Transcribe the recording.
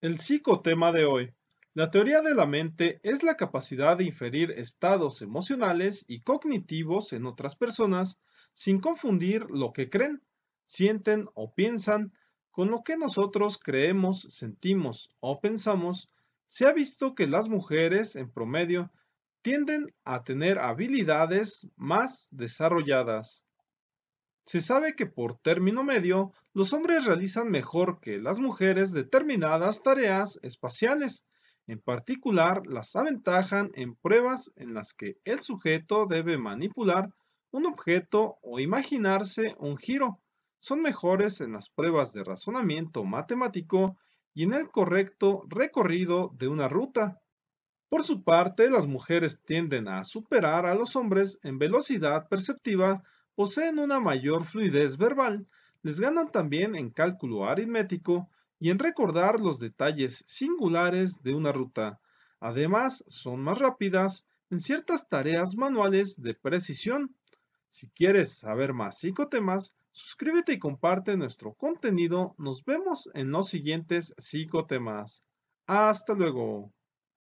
El psicotema de hoy. La teoría de la mente es la capacidad de inferir estados emocionales y cognitivos en otras personas sin confundir lo que creen, sienten o piensan con lo que nosotros creemos, sentimos o pensamos. Se ha visto que las mujeres, en promedio, tienden a tener habilidades más desarrolladas. Se sabe que por término medio, los hombres realizan mejor que las mujeres determinadas tareas espaciales. En particular, las aventajan en pruebas en las que el sujeto debe manipular un objeto o imaginarse un giro. Son mejores en las pruebas de razonamiento matemático y en el correcto recorrido de una ruta. Por su parte, las mujeres tienden a superar a los hombres en velocidad perceptiva poseen una mayor fluidez verbal, les ganan también en cálculo aritmético y en recordar los detalles singulares de una ruta. Además, son más rápidas en ciertas tareas manuales de precisión. Si quieres saber más psicotemas, suscríbete y comparte nuestro contenido. Nos vemos en los siguientes psicotemas. Hasta luego.